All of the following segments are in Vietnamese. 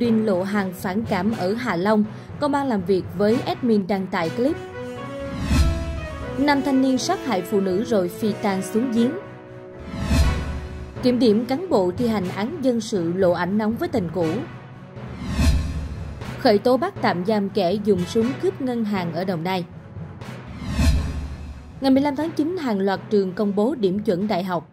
Building lộ hàng phản cảm ở Hà Long, công an làm việc với admin đăng tải clip. Nam thanh niên sát hại phụ nữ rồi phi tang xuống giếng. Kiểm điểm cán bộ thi hành án dân sự lộ ảnh nóng với tình cũ. Khởi tố bắt tạm giam kẻ dùng súng cướp ngân hàng ở Đồng Nai. Ngày 15 tháng 9, hàng loạt trường công bố điểm chuẩn đại học.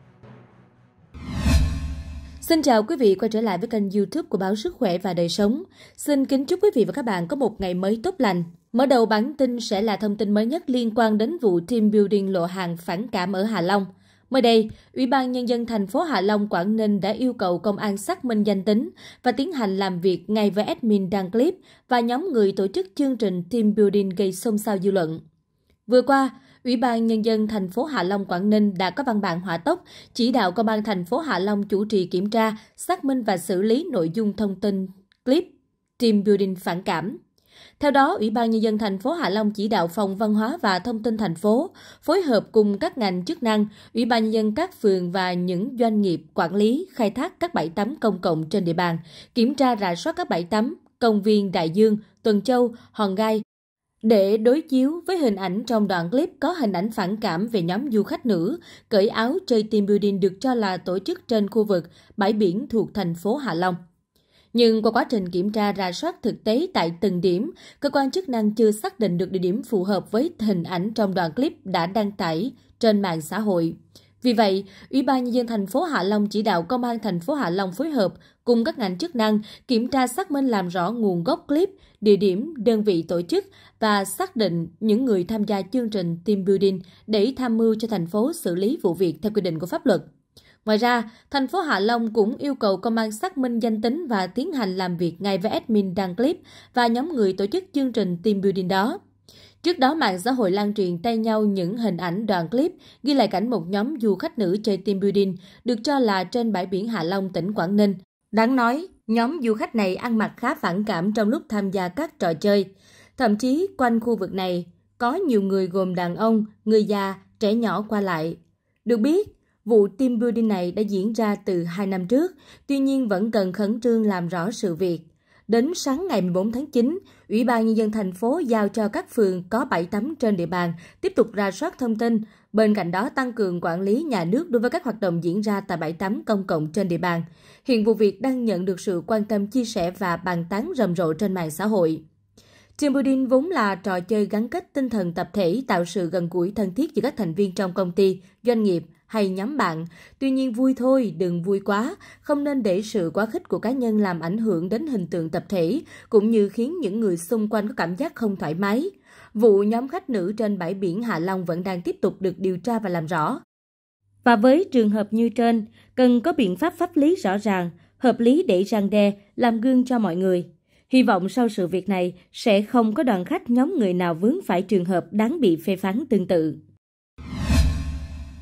Xin chào quý vị quay trở lại với kênh youtube của báo Sức Khỏe và Đời Sống. Xin kính chúc quý vị và các bạn có một ngày mới tốt lành. Mở đầu bản tin sẽ là thông tin mới nhất liên quan đến vụ team building lộ hàng phản cảm ở Hà Long. Mới đây, Ủy ban Nhân dân thành phố Hạ Long, Quảng Ninh đã yêu cầu công an xác minh danh tính và tiến hành làm việc ngay với admin đăng clip và nhóm người tổ chức chương trình team building gây xôn xao dư luận. Vừa qua, Ủy ban Nhân dân thành phố Hạ Long Quảng Ninh đã có văn bản hỏa tốc chỉ đạo Công an thành phố Hạ Long chủ trì kiểm tra, xác minh và xử lý nội dung thông tin clip team building phản cảm. Theo đó, Ủy ban Nhân dân thành phố Hạ Long chỉ đạo Phòng Văn hóa và Thông tin thành phố phối hợp cùng các ngành chức năng, Ủy ban Nhân dân các phường và những doanh nghiệp quản lý, khai thác các bãi tắm công cộng trên địa bàn, kiểm tra rà soát các bãi tắm, công viên Đại Dương, Tuần Châu, Hòn Gai, để đối chiếu với hình ảnh trong đoạn clip có hình ảnh phản cảm về nhóm du khách nữ cởi áo chơi team building được cho là tổ chức trên khu vực bãi biển thuộc thành phố Hạ Long. Nhưng qua quá trình kiểm tra ra soát thực tế tại từng điểm, cơ quan chức năng chưa xác định được địa điểm phù hợp với hình ảnh trong đoạn clip đã đăng tải trên mạng xã hội. Vì vậy, Ủy ban nhân dân thành phố Hạ Long chỉ đạo công an thành phố Hạ Long phối hợp cùng các ngành chức năng kiểm tra xác minh làm rõ nguồn gốc clip, địa điểm, đơn vị tổ chức và xác định những người tham gia chương trình team building để tham mưu cho thành phố xử lý vụ việc theo quy định của pháp luật. Ngoài ra, thành phố Hạ Long cũng yêu cầu công an xác minh danh tính và tiến hành làm việc ngay với admin đăng clip và nhóm người tổ chức chương trình team building đó. Trước đó mạng xã hội lan truyền tay nhau những hình ảnh đoạn clip ghi lại cảnh một nhóm du khách nữ chơi team building được cho là trên bãi biển Hạ Long, tỉnh Quảng Ninh. Đáng nói, nhóm du khách này ăn mặc khá phản cảm trong lúc tham gia các trò chơi. Thậm chí quanh khu vực này có nhiều người gồm đàn ông, người già, trẻ nhỏ qua lại. Được biết, vụ team building này đã diễn ra từ 2 năm trước, tuy nhiên vẫn cần khẩn trương làm rõ sự việc. Đến sáng ngày 14 tháng 9, Ủy ban Nhân dân thành phố giao cho các phường có 7 tấm trên địa bàn tiếp tục ra soát thông tin, bên cạnh đó tăng cường quản lý nhà nước đối với các hoạt động diễn ra tại 7 tấm công cộng trên địa bàn. Hiện vụ việc đang nhận được sự quan tâm chia sẻ và bàn tán rầm rộ trên mạng xã hội. Team vốn là trò chơi gắn kết tinh thần tập thể tạo sự gần gũi thân thiết giữa các thành viên trong công ty, doanh nghiệp – hay nhóm bạn. Tuy nhiên vui thôi, đừng vui quá, không nên để sự quá khích của cá nhân làm ảnh hưởng đến hình tượng tập thể, cũng như khiến những người xung quanh có cảm giác không thoải mái. Vụ nhóm khách nữ trên bãi biển Hạ Long vẫn đang tiếp tục được điều tra và làm rõ. Và với trường hợp như trên, cần có biện pháp pháp lý rõ ràng, hợp lý để răng đe, làm gương cho mọi người. Hy vọng sau sự việc này sẽ không có đoàn khách nhóm người nào vướng phải trường hợp đáng bị phê phán tương tự.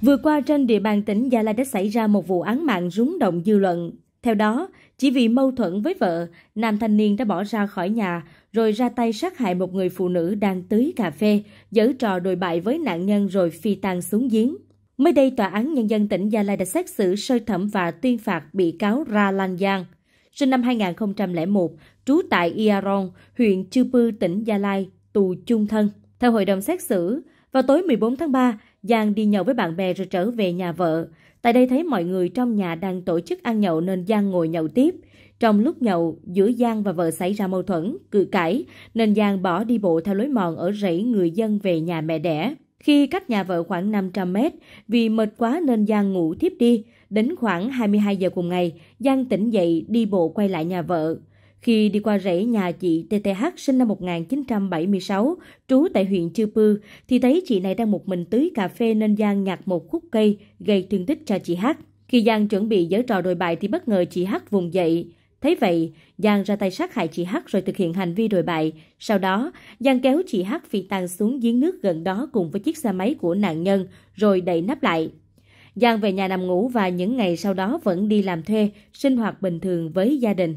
Vừa qua trên địa bàn tỉnh Gia Lai đã xảy ra một vụ án mạng rúng động dư luận. Theo đó, chỉ vì mâu thuẫn với vợ, nam thanh niên đã bỏ ra khỏi nhà rồi ra tay sát hại một người phụ nữ đang tưới cà phê, giở trò đồi bại với nạn nhân rồi phi tang xuống giếng. Mới đây, Tòa án Nhân dân tỉnh Gia Lai đã xét xử sơ thẩm và tuyên phạt bị cáo Ra Lan Giang, sinh năm 2001, trú tại Iaron, huyện Chư Pư, tỉnh Gia Lai, tù chung thân. Theo hội đồng xét xử, vào tối 14 tháng 3, Giang đi nhậu với bạn bè rồi trở về nhà vợ. Tại đây thấy mọi người trong nhà đang tổ chức ăn nhậu nên Giang ngồi nhậu tiếp. Trong lúc nhậu, giữa Giang và vợ xảy ra mâu thuẫn, cự cãi, nên Giang bỏ đi bộ theo lối mòn ở rẫy người dân về nhà mẹ đẻ. Khi cách nhà vợ khoảng 500 mét, vì mệt quá nên Giang ngủ tiếp đi. Đến khoảng 22 giờ cùng ngày, Giang tỉnh dậy đi bộ quay lại nhà vợ. Khi đi qua rẫy nhà chị TTH sinh năm 1976, trú tại huyện Chư Pư, thì thấy chị này đang một mình tưới cà phê nên Giang nhặt một khúc cây gây thương tích cho chị H. Khi Giang chuẩn bị giở trò đồi bại thì bất ngờ chị H vùng dậy. Thấy vậy, Giang ra tay sát hại chị H rồi thực hiện hành vi đồi bại. Sau đó, Giang kéo chị H phi tan xuống giếng nước gần đó cùng với chiếc xe máy của nạn nhân rồi đậy nắp lại. Giang về nhà nằm ngủ và những ngày sau đó vẫn đi làm thuê, sinh hoạt bình thường với gia đình.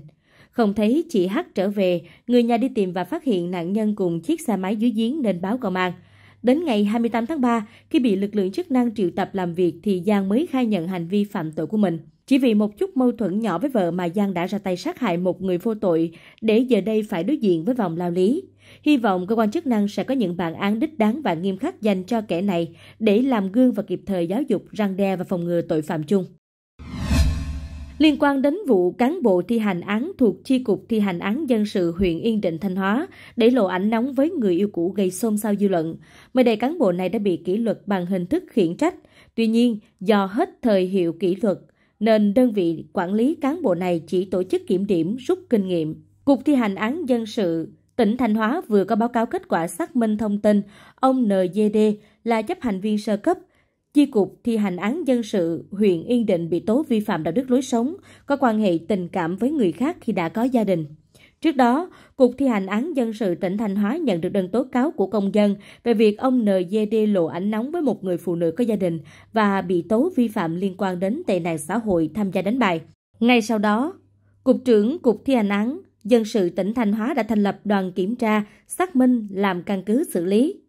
Không thấy chị H trở về, người nhà đi tìm và phát hiện nạn nhân cùng chiếc xe máy dưới giếng nên báo công an. Đến ngày 28 tháng 3, khi bị lực lượng chức năng triệu tập làm việc thì Giang mới khai nhận hành vi phạm tội của mình. Chỉ vì một chút mâu thuẫn nhỏ với vợ mà Giang đã ra tay sát hại một người vô tội để giờ đây phải đối diện với vòng lao lý. Hy vọng cơ quan chức năng sẽ có những bản án đích đáng và nghiêm khắc dành cho kẻ này để làm gương và kịp thời giáo dục răng đe và phòng ngừa tội phạm chung. Liên quan đến vụ cán bộ thi hành án thuộc chi cục thi hành án dân sự huyện Yên Định Thanh Hóa để lộ ảnh nóng với người yêu cũ gây xôn xao dư luận, mới đây cán bộ này đã bị kỷ luật bằng hình thức khiển trách. Tuy nhiên, do hết thời hiệu kỷ luật, nên đơn vị quản lý cán bộ này chỉ tổ chức kiểm điểm rút kinh nghiệm. Cục thi hành án dân sự tỉnh Thanh Hóa vừa có báo cáo kết quả xác minh thông tin ông NGD là chấp hành viên sơ cấp, Chi cục thi hành án dân sự huyện Yên Định bị tố vi phạm đạo đức lối sống, có quan hệ tình cảm với người khác khi đã có gia đình. Trước đó, Cục thi hành án dân sự tỉnh Thanh Hóa nhận được đơn tố cáo của công dân về việc ông NGD lộ ảnh nóng với một người phụ nữ có gia đình và bị tố vi phạm liên quan đến tệ nạn xã hội tham gia đánh bài. Ngay sau đó, Cục trưởng Cục thi hành án dân sự tỉnh Thanh Hóa đã thành lập đoàn kiểm tra, xác minh làm căn cứ xử lý.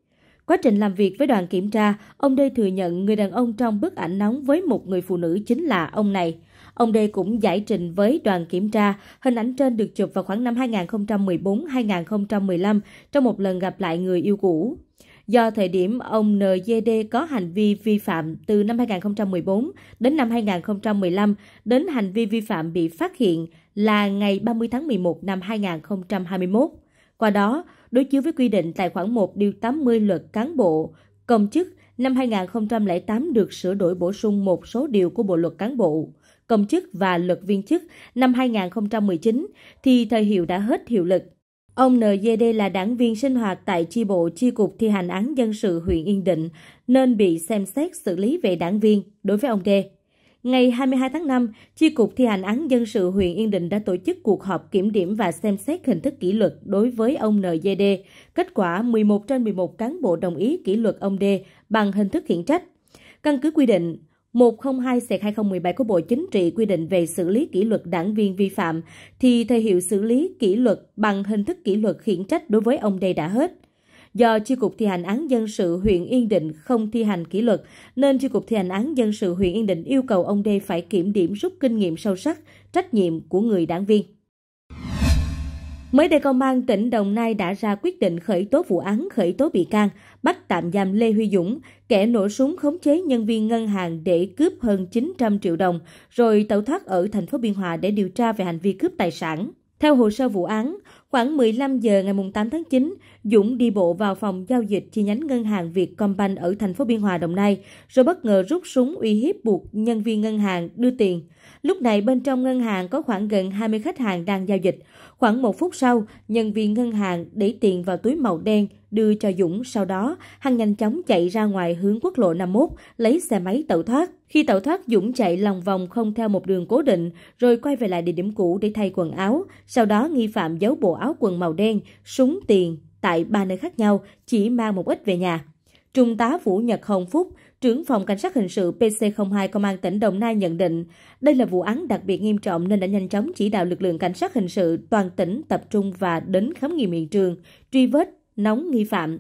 Quá trình làm việc với đoàn kiểm tra, ông Đê thừa nhận người đàn ông trong bức ảnh nóng với một người phụ nữ chính là ông này. Ông Đê cũng giải trình với đoàn kiểm tra, hình ảnh trên được chụp vào khoảng năm 2014-2015 trong một lần gặp lại người yêu cũ. Do thời điểm ông NGD có hành vi vi phạm từ năm 2014 đến năm 2015 đến hành vi vi phạm bị phát hiện là ngày 30 tháng 11 năm 2021. Qua đó, đối chiếu với quy định tại khoản 1 điều 80 luật cán bộ, công chức năm 2008 được sửa đổi bổ sung một số điều của Bộ luật cán bộ, công chức và luật viên chức năm 2019 thì thời hiệu đã hết hiệu lực. Ông NGD là đảng viên sinh hoạt tại chi bộ chi cục thi hành án dân sự huyện Yên Định nên bị xem xét xử lý về đảng viên đối với ông D. Ngày 22 tháng 5, Chi cục thi hành án dân sự huyện Yên Định đã tổ chức cuộc họp kiểm điểm và xem xét hình thức kỷ luật đối với ông NGD. Kết quả 11 trên 11 cán bộ đồng ý kỷ luật ông D bằng hình thức khiển trách. Căn cứ quy định 102-2017 của Bộ Chính trị quy định về xử lý kỷ luật đảng viên vi phạm thì thời hiệu xử lý kỷ luật bằng hình thức kỷ luật khiển trách đối với ông đây đã hết. Do Chi cục thi hành án dân sự huyện Yên Định không thi hành kỷ luật, nên Chi cục thi hành án dân sự huyện Yên Định yêu cầu ông đê phải kiểm điểm rút kinh nghiệm sâu sắc, trách nhiệm của người đảng viên. Mới đây, Công an tỉnh Đồng Nai đã ra quyết định khởi tố vụ án khởi tố bị can, bắt tạm giam Lê Huy Dũng, kẻ nổ súng khống chế nhân viên ngân hàng để cướp hơn 900 triệu đồng, rồi tẩu thoát ở thành phố Biên Hòa để điều tra về hành vi cướp tài sản. Theo hồ sơ vụ án, khoảng 15 giờ ngày 8 tháng 9, Dũng đi bộ vào phòng giao dịch chi nhánh ngân hàng Vietcombank ở thành phố Biên Hòa, Đồng Nai, rồi bất ngờ rút súng uy hiếp buộc nhân viên ngân hàng đưa tiền. Lúc này bên trong ngân hàng có khoảng gần 20 khách hàng đang giao dịch. Khoảng một phút sau, nhân viên ngân hàng để tiền vào túi màu đen đưa cho Dũng, sau đó Hằng nhanh chóng chạy ra ngoài hướng quốc lộ 51, lấy xe máy tẩu thoát. Khi tẩu thoát, Dũng chạy lòng vòng không theo một đường cố định, rồi quay về lại địa điểm cũ để thay quần áo. Sau đó nghi phạm giấu bộ áo quần màu đen, súng tiền tại ba nơi khác nhau, chỉ mang một ít về nhà. Trung tá Vũ Nhật Hồng Phúc, trưởng phòng cảnh sát hình sự PC02 Công an tỉnh Đồng Nai nhận định, đây là vụ án đặc biệt nghiêm trọng nên đã nhanh chóng chỉ đạo lực lượng cảnh sát hình sự toàn tỉnh tập trung và đến khám nghiệm hiện trường, truy vết, nóng nghi phạm.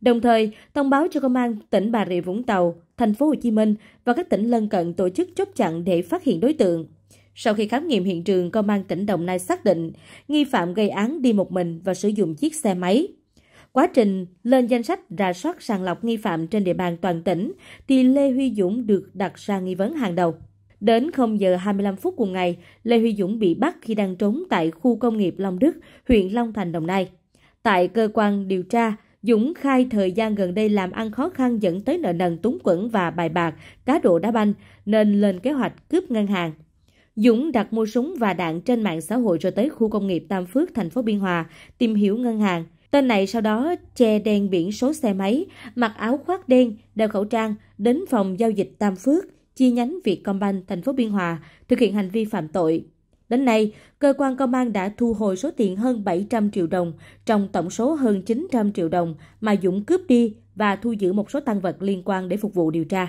Đồng thời, thông báo cho công an tỉnh Bà Rịa Vũng Tàu, thành phố Hồ Chí Minh và các tỉnh lân cận tổ chức chốt chặn để phát hiện đối tượng. Sau khi khám nghiệm hiện trường, công an tỉnh Đồng Nai xác định nghi phạm gây án đi một mình và sử dụng chiếc xe máy. Quá trình lên danh sách rà soát sàng lọc nghi phạm trên địa bàn toàn tỉnh thì Lê Huy Dũng được đặt ra nghi vấn hàng đầu. Đến 0 giờ 25 phút cùng ngày, Lê Huy Dũng bị bắt khi đang trốn tại khu công nghiệp Long Đức, huyện Long Thành, Đồng Nai. Tại cơ quan điều tra, Dũng khai thời gian gần đây làm ăn khó khăn dẫn tới nợ nần túng quẩn và bài bạc, cá độ đá banh, nên lên kế hoạch cướp ngân hàng. Dũng đặt mua súng và đạn trên mạng xã hội rồi tới khu công nghiệp Tam Phước, thành phố Biên Hòa, tìm hiểu ngân hàng. Tên này sau đó che đen biển số xe máy, mặc áo khoác đen, đeo khẩu trang, đến phòng giao dịch Tam Phước, chi nhánh Vietcombank, thành phố Biên Hòa, thực hiện hành vi phạm tội. Đến nay, cơ quan công an đã thu hồi số tiền hơn 700 triệu đồng trong tổng số hơn 900 triệu đồng mà Dũng cướp đi và thu giữ một số tăng vật liên quan để phục vụ điều tra.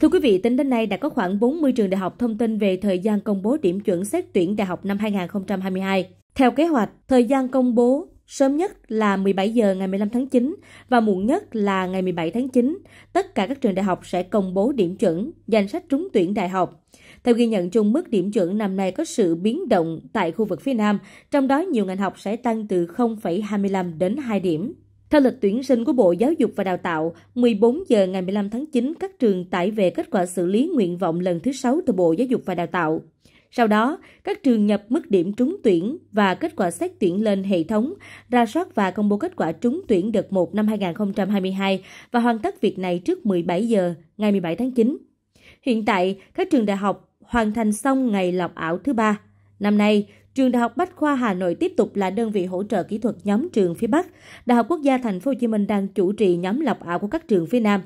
Thưa quý vị, tính đến nay đã có khoảng 40 trường đại học thông tin về thời gian công bố điểm chuẩn xét tuyển đại học năm 2022. Theo kế hoạch, thời gian công bố sớm nhất là 17 giờ ngày 15 tháng 9 và muộn nhất là ngày 17 tháng 9. Tất cả các trường đại học sẽ công bố điểm chuẩn, danh sách trúng tuyển đại học. Theo ghi nhận chung, mức điểm chuẩn năm nay có sự biến động tại khu vực phía Nam, trong đó nhiều ngành học sẽ tăng từ 0,25 đến 2 điểm. Theo lịch tuyển sinh của Bộ Giáo dục và Đào tạo, 14 giờ ngày 15 tháng 9 các trường tải về kết quả xử lý nguyện vọng lần thứ 6 từ Bộ Giáo dục và Đào tạo. Sau đó, các trường nhập mức điểm trúng tuyển và kết quả xét tuyển lên hệ thống, ra soát và công bố kết quả trúng tuyển đợt 1 năm 2022 và hoàn tất việc này trước 17 giờ ngày 17 tháng 9. Hiện tại, các trường đại học hoàn thành xong ngày lọc ảo thứ ba. Năm nay, Trường Đại học Bách khoa Hà Nội tiếp tục là đơn vị hỗ trợ kỹ thuật nhóm trường phía Bắc. Đại học Quốc gia Thành phố Hồ Chí Minh đang chủ trì nhóm lọc ảo của các trường phía Nam.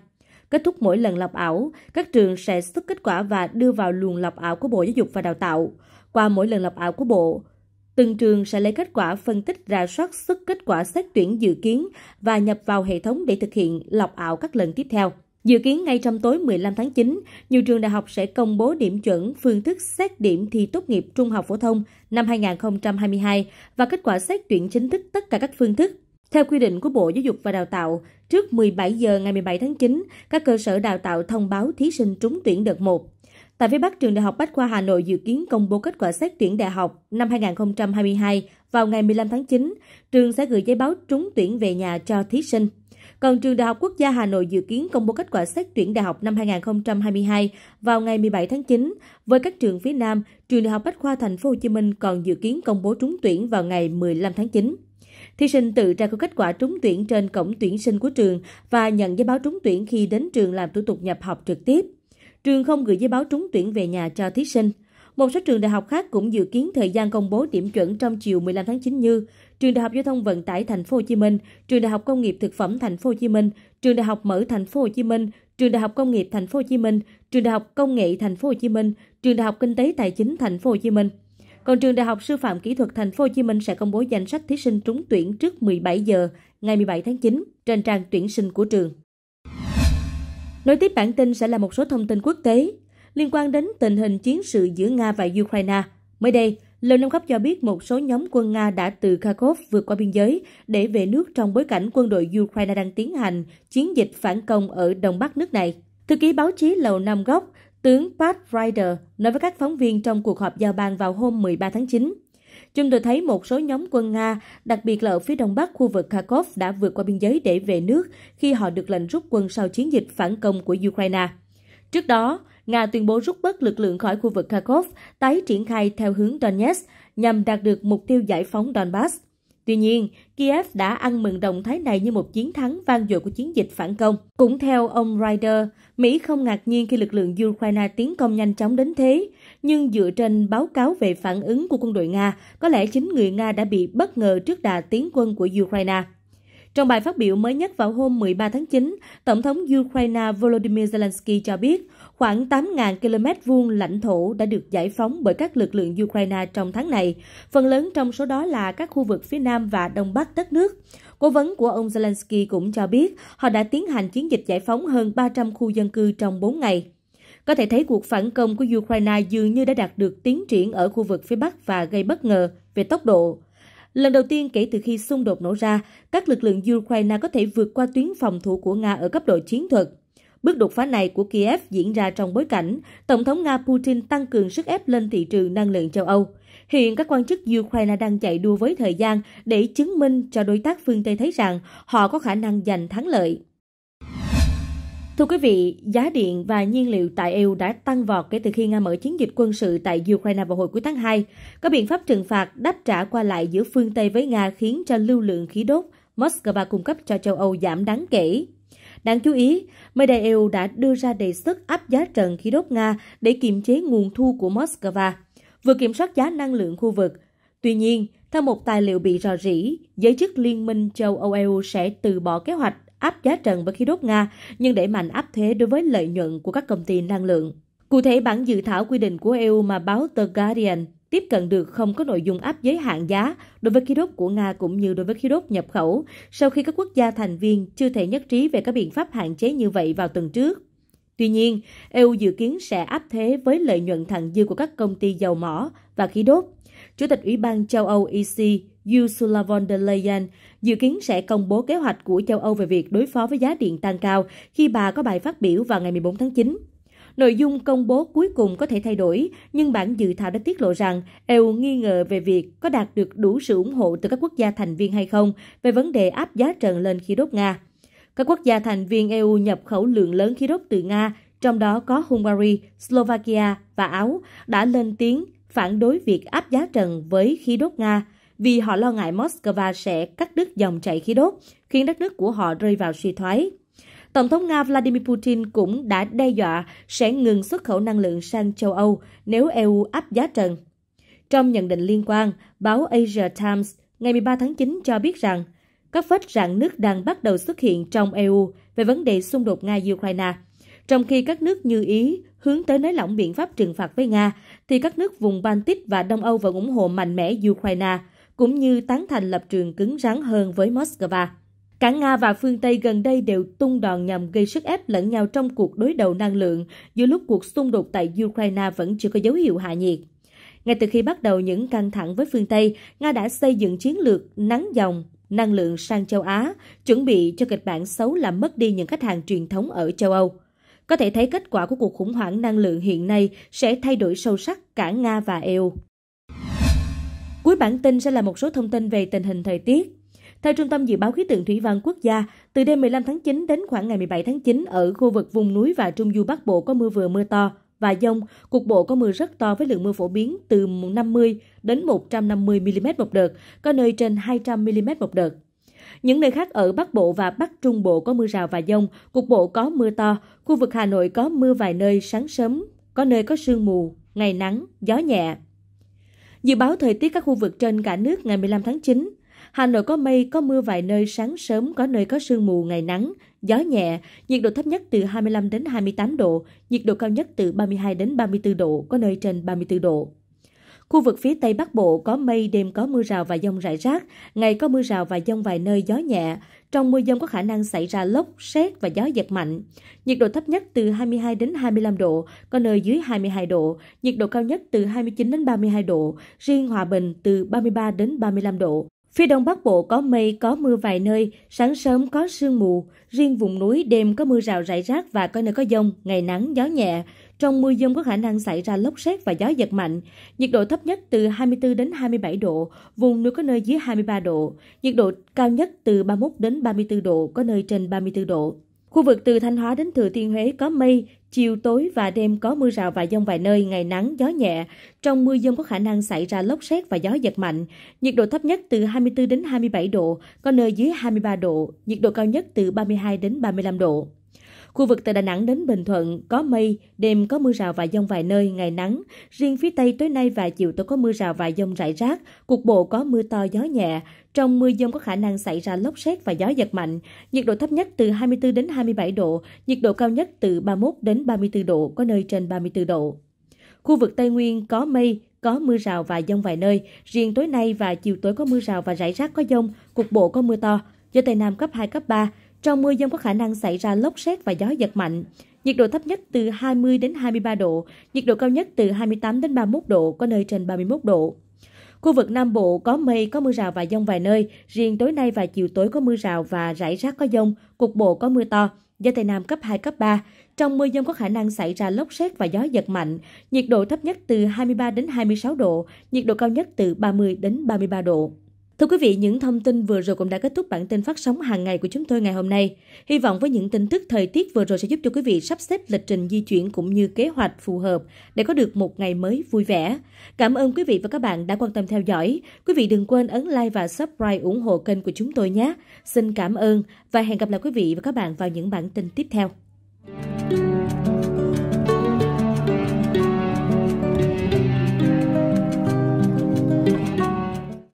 Kết thúc mỗi lần lọc ảo, các trường sẽ xuất kết quả và đưa vào luồng lọc ảo của Bộ Giáo dục và Đào tạo. Qua mỗi lần lọc ảo của Bộ, từng trường sẽ lấy kết quả phân tích ra soát xuất kết quả xét tuyển dự kiến và nhập vào hệ thống để thực hiện lọc ảo các lần tiếp theo. Dự kiến ngay trong tối 15 tháng 9, nhiều trường đại học sẽ công bố điểm chuẩn phương thức xét điểm thi tốt nghiệp trung học phổ thông năm 2022 và kết quả xét tuyển chính thức tất cả các phương thức. Theo quy định của Bộ Giáo dục và Đào tạo, trước 17 giờ ngày 17 tháng 9, các cơ sở đào tạo thông báo thí sinh trúng tuyển đợt 1. Tại phía Bắc, trường Đại học Bách khoa Hà Nội dự kiến công bố kết quả xét tuyển đại học năm 2022 vào ngày 15 tháng 9. Trường sẽ gửi giấy báo trúng tuyển về nhà cho thí sinh. Còn trường Đại học Quốc gia Hà Nội dự kiến công bố kết quả xét tuyển đại học năm 2022 vào ngày 17 tháng 9. Với các trường phía Nam, trường Đại học Bách khoa Thành phố Hồ Chí Minh còn dự kiến công bố trúng tuyển vào ngày 15 tháng 9. Thí sinh tự tra cứu kết quả trúng tuyển trên cổng tuyển sinh của trường và nhận giấy báo trúng tuyển khi đến trường làm thủ tục nhập học trực tiếp. Trường không gửi giấy báo trúng tuyển về nhà cho thí sinh. Một số trường đại học khác cũng dự kiến thời gian công bố điểm chuẩn trong chiều 15 tháng 9 như Trường Đại học Giao thông Vận tải Thành phố Hồ Chí Minh, Trường Đại học Công nghiệp Thực phẩm Thành phố Hồ Chí Minh, Trường Đại học Mở Thành phố Hồ Chí Minh, Trường Đại học Công nghiệp Thành phố Hồ Chí Minh, Trường Đại học Công nghệ Thành phố Hồ Chí Minh, Trường Đại học Kinh tế Tài chính Thành phố Hồ Chí Minh. Còn trường Đại học Sư phạm Kỹ thuật Thành phố Hồ Chí Minh sẽ công bố danh sách thí sinh trúng tuyển trước 17 giờ ngày 17 tháng 9 trên trang tuyển sinh của trường. Nối tiếp bản tin sẽ là một số thông tin quốc tế liên quan đến tình hình chiến sự giữa Nga và Ukraine. Mới đây, Lầu Năm Góc cho biết một số nhóm quân Nga đã từ Kharkov vượt qua biên giới để về nước trong bối cảnh quân đội Ukraine đang tiến hành chiến dịch phản công ở đông bắc nước này. Thư ký báo chí Lầu Năm Góc, tướng Pat Ryder nói với các phóng viên trong cuộc họp giao ban vào hôm 13 tháng 9. Chúng tôi thấy một số nhóm quân Nga, đặc biệt là ở phía đông bắc khu vực Kharkov đã vượt qua biên giới để về nước khi họ được lệnh rút quân sau chiến dịch phản công của Ukraine. Trước đó, Nga tuyên bố rút bớt lực lượng khỏi khu vực Kharkov, tái triển khai theo hướng Donetsk nhằm đạt được mục tiêu giải phóng Donbass. Tuy nhiên, Kiev đã ăn mừng động thái này như một chiến thắng vang dội của chiến dịch phản công. Cũng theo ông Ryder, Mỹ không ngạc nhiên khi lực lượng Ukraine tiến công nhanh chóng đến thế, nhưng dựa trên báo cáo về phản ứng của quân đội Nga, có lẽ chính người Nga đã bị bất ngờ trước đà tiến quân của Ukraine. Trong bài phát biểu mới nhất vào hôm 13 tháng 9, Tổng thống Ukraine Volodymyr Zelensky cho biết Khoảng 8.000 km vuông lãnh thổ đã được giải phóng bởi các lực lượng Ukraine trong tháng này, phần lớn trong số đó là các khu vực phía Nam và Đông Bắc đất nước. Cố vấn của ông Zelensky cũng cho biết họ đã tiến hành chiến dịch giải phóng hơn 300 khu dân cư trong 4 ngày. Có thể thấy cuộc phản công của Ukraine dường như đã đạt được tiến triển ở khu vực phía Bắc và gây bất ngờ về tốc độ. Lần đầu tiên kể từ khi xung đột nổ ra, các lực lượng Ukraine có thể vượt qua tuyến phòng thủ của Nga ở cấp độ chiến thuật. Bước đột phá này của Kiev diễn ra trong bối cảnh Tổng thống Nga Putin tăng cường sức ép lên thị trường năng lượng châu Âu. Hiện các quan chức Ukraine đang chạy đua với thời gian để chứng minh cho đối tác phương Tây thấy rằng họ có khả năng giành thắng lợi. Thưa quý vị, giá điện và nhiên liệu tại EU đã tăng vọt kể từ khi Nga mở chiến dịch quân sự tại Ukraine vào hồi cuối tháng 2. Các biện pháp trừng phạt đáp trả qua lại giữa phương Tây với Nga khiến cho lưu lượng khí đốt Moscow cung cấp cho châu Âu giảm đáng kể. Đáng chú ý, mới đây EU đã đưa ra đề xuất áp giá trần khí đốt Nga để kiềm chế nguồn thu của Moscow, vừa kiểm soát giá năng lượng khu vực. Tuy nhiên, theo một tài liệu bị rò rỉ, giới chức Liên minh châu Âu EU sẽ từ bỏ kế hoạch áp giá trần với khí đốt Nga nhưng để mạnh áp thuế đối với lợi nhuận của các công ty năng lượng. Cụ thể, bản dự thảo quy định của EU mà báo The Guardian tiếp cận được không có nội dung áp giới hạn giá đối với khí đốt của Nga cũng như đối với khí đốt nhập khẩu sau khi các quốc gia thành viên chưa thể nhất trí về các biện pháp hạn chế như vậy vào tuần trước. Tuy nhiên, EU dự kiến sẽ áp thế với lợi nhuận thặng dư của các công ty dầu mỏ và khí đốt. Chủ tịch Ủy ban châu Âu EC Ursula von der Leyen dự kiến sẽ công bố kế hoạch của châu Âu về việc đối phó với giá điện tăng cao khi bà có bài phát biểu vào ngày 14 tháng 9. Nội dung công bố cuối cùng có thể thay đổi, nhưng bản dự thảo đã tiết lộ rằng EU nghi ngờ về việc có đạt được đủ sự ủng hộ từ các quốc gia thành viên hay không về vấn đề áp giá trần lên khí đốt Nga. Các quốc gia thành viên EU nhập khẩu lượng lớn khí đốt từ Nga, trong đó có Hungary, Slovakia và Áo, đã lên tiếng phản đối việc áp giá trần với khí đốt Nga vì họ lo ngại Moscow sẽ cắt đứt dòng chảy khí đốt, khiến đất nước của họ rơi vào suy thoái. Tổng thống Nga Vladimir Putin cũng đã đe dọa sẽ ngừng xuất khẩu năng lượng sang châu Âu nếu EU áp giá trần. Trong nhận định liên quan, báo Asia Times ngày 13 tháng 9 cho biết rằng các vết rạn nứt đang bắt đầu xuất hiện trong EU về vấn đề xung đột Nga-Ukraine. Trong khi các nước như Ý hướng tới nới lỏng biện pháp trừng phạt với Nga, thì các nước vùng Baltic và Đông Âu vẫn ủng hộ mạnh mẽ Ukraine, cũng như tán thành lập trường cứng rắn hơn với Moscow. Cả Nga và phương Tây gần đây đều tung đòn nhằm gây sức ép lẫn nhau trong cuộc đối đầu năng lượng giữa lúc cuộc xung đột tại Ukraine vẫn chưa có dấu hiệu hạ nhiệt. Ngay từ khi bắt đầu những căng thẳng với phương Tây, Nga đã xây dựng chiến lược nắng dòng năng lượng sang châu Á, chuẩn bị cho kịch bản xấu làm mất đi những khách hàng truyền thống ở châu Âu. Có thể thấy kết quả của cuộc khủng hoảng năng lượng hiện nay sẽ thay đổi sâu sắc cả Nga và EU. Cuối bản tin sẽ là một số thông tin về tình hình thời tiết. Theo Trung tâm Dự báo Khí tượng Thủy văn Quốc gia, từ đêm 15 tháng 9 đến khoảng ngày 17 tháng 9 ở khu vực vùng núi và Trung Du Bắc Bộ có mưa vừa mưa to và dông, cục bộ có mưa rất to với lượng mưa phổ biến từ 50 đến 150 mm một đợt, có nơi trên 200 mm một đợt. Những nơi khác ở Bắc Bộ và Bắc Trung Bộ có mưa rào và dông, cục bộ có mưa to, khu vực Hà Nội có mưa vài nơi sáng sớm, có nơi có sương mù, ngày nắng, gió nhẹ. Dự báo thời tiết các khu vực trên cả nước ngày 15 tháng 9, Hà Nội có mây, có mưa vài nơi, sáng sớm có nơi có sương mù, ngày nắng, gió nhẹ, nhiệt độ thấp nhất từ 25 đến 28 độ, nhiệt độ cao nhất từ 32 đến 34 độ, có nơi trên 34 độ. Khu vực phía Tây Bắc Bộ có mây, đêm có mưa rào và dông rải rác, ngày có mưa rào và dông vài nơi, gió nhẹ. Trong mưa dông có khả năng xảy ra lốc, xét và gió giật mạnh. Nhiệt độ thấp nhất từ 22 đến 25 độ, có nơi dưới 22 độ. Nhiệt độ cao nhất từ 29 đến 32 độ, riêng Hòa Bình từ 33 đến 35 độ. Phía đông bắc bộ có mây, có mưa vài nơi, sáng sớm có sương mù, riêng vùng núi đêm có mưa rào rải rác và có nơi có dông, ngày nắng, gió nhẹ. Trong mưa dông có khả năng xảy ra lốc xét và gió giật mạnh. Nhiệt độ thấp nhất từ 24 đến 27 độ, vùng núi có nơi dưới 23 độ. Nhiệt độ cao nhất từ 31 đến 34 độ, có nơi trên 34 độ. Khu vực từ Thanh Hóa đến Thừa Thiên Huế có mây, Chiều tối và đêm có mưa rào và dông vài nơi, ngày nắng, gió nhẹ. Trong mưa dông có khả năng xảy ra lốc xét và gió giật mạnh. Nhiệt độ thấp nhất từ 24 đến 27 độ, có nơi dưới 23 độ, nhiệt độ cao nhất từ 32 đến 35 độ. Khu vực từ Đà Nẵng đến Bình Thuận có mây, đêm có mưa rào và dông vài nơi, ngày nắng. Riêng phía Tây tối nay và chiều tối có mưa rào và dông rải rác, cục bộ có mưa to gió nhẹ. Trong mưa dông có khả năng xảy ra lốc xét và gió giật mạnh. Nhiệt độ thấp nhất từ 24 đến 27 độ, nhiệt độ cao nhất từ 31 đến 34 độ, có nơi trên 34 độ. Khu vực Tây Nguyên có mây, có mưa rào và dông vài nơi. Riêng tối nay và chiều tối có mưa rào và rải rác có dông, cục bộ có mưa to. Gió Tây Nam cấp 2, cấp 3, trong mưa dông có khả năng xảy ra lốc xét và gió giật mạnh. Nhiệt độ thấp nhất từ 20 đến 23 độ, nhiệt độ cao nhất từ 28 đến 31 độ, có nơi trên 31 độ. Khu vực Nam Bộ có mây, có mưa rào và dông vài nơi, riêng tối nay và chiều tối có mưa rào và rải rác có dông, cục bộ có mưa to, gió Tây Nam cấp 2, cấp 3. Trong mưa dông có khả năng xảy ra lốc xét và gió giật mạnh, nhiệt độ thấp nhất từ 23 đến 26 độ, nhiệt độ cao nhất từ 30 đến 33 độ. Thưa quý vị, những thông tin vừa rồi cũng đã kết thúc bản tin phát sóng hàng ngày của chúng tôi ngày hôm nay. Hy vọng với những tin tức thời tiết vừa rồi sẽ giúp cho quý vị sắp xếp lịch trình di chuyển cũng như kế hoạch phù hợp để có được một ngày mới vui vẻ. Cảm ơn quý vị và các bạn đã quan tâm theo dõi. Quý vị đừng quên ấn like và subscribe ủng hộ kênh của chúng tôi nhé. Xin cảm ơn và hẹn gặp lại quý vị và các bạn vào những bản tin tiếp theo.